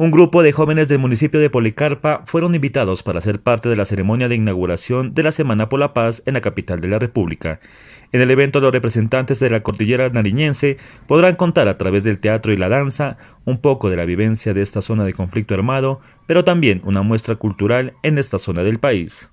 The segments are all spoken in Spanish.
Un grupo de jóvenes del municipio de Policarpa fueron invitados para ser parte de la ceremonia de inauguración de la Semana por la Paz en la capital de la República. En el evento los representantes de la cordillera nariñense podrán contar a través del teatro y la danza un poco de la vivencia de esta zona de conflicto armado, pero también una muestra cultural en esta zona del país.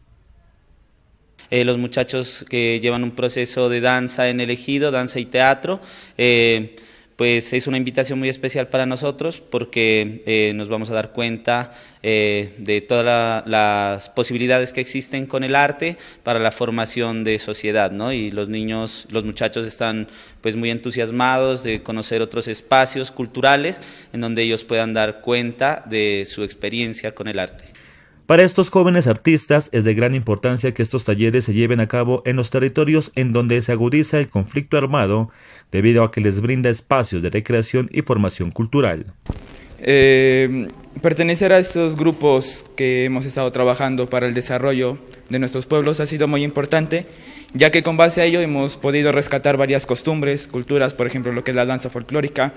Eh, los muchachos que llevan un proceso de danza en elegido, danza y teatro. Eh, pues es una invitación muy especial para nosotros porque eh, nos vamos a dar cuenta eh, de todas las posibilidades que existen con el arte para la formación de sociedad, ¿no? Y los niños, los muchachos están pues muy entusiasmados de conocer otros espacios culturales en donde ellos puedan dar cuenta de su experiencia con el arte. Para estos jóvenes artistas es de gran importancia que estos talleres se lleven a cabo en los territorios en donde se agudiza el conflicto armado, debido a que les brinda espacios de recreación y formación cultural. Eh, pertenecer a estos grupos que hemos estado trabajando para el desarrollo de nuestros pueblos ha sido muy importante, ya que con base a ello hemos podido rescatar varias costumbres, culturas, por ejemplo, lo que es la danza folclórica,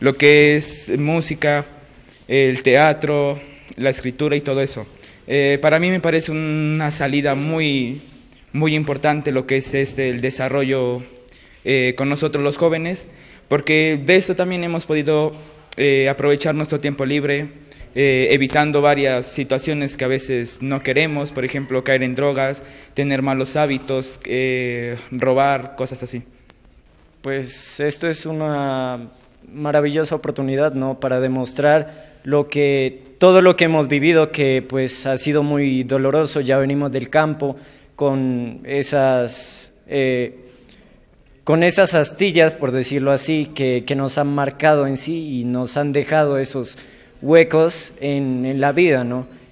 lo que es música, el teatro, la escritura y todo eso. Eh, para mí me parece una salida muy, muy importante lo que es este, el desarrollo eh, con nosotros los jóvenes, porque de esto también hemos podido eh, aprovechar nuestro tiempo libre, evitando varias situaciones que a veces no queremos, por ejemplo, caer en drogas, tener malos hábitos, robar, cosas así. Pues esto es una maravillosa oportunidad, ¿no? Para demostrar lo que todo lo que hemos vivido, que pues ha sido muy doloroso. Ya venimos del campo con esas eh, con esas astillas, por decirlo así, que, nos han marcado en sí y nos han dejado esos huecos en, la vida,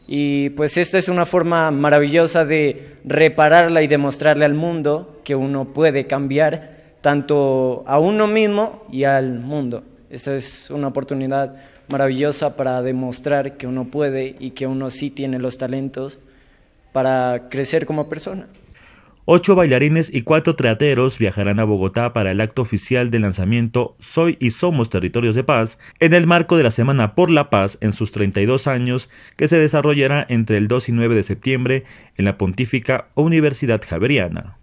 Y pues esta es una forma maravillosa de repararla y demostrarle al mundo que uno puede cambiar tanto a uno mismo y al mundo. Esta es una oportunidad maravillosa para demostrar que uno puede y que uno sí tiene los talentos para crecer como persona. Ocho bailarines y cuatro teateros viajarán a Bogotá para el acto oficial del lanzamiento Soy y Somos Territorios de Paz en el marco de la Semana por la Paz en sus 32 años que se desarrollará entre el 2 y 9 de septiembre en la Pontífica Universidad Javeriana.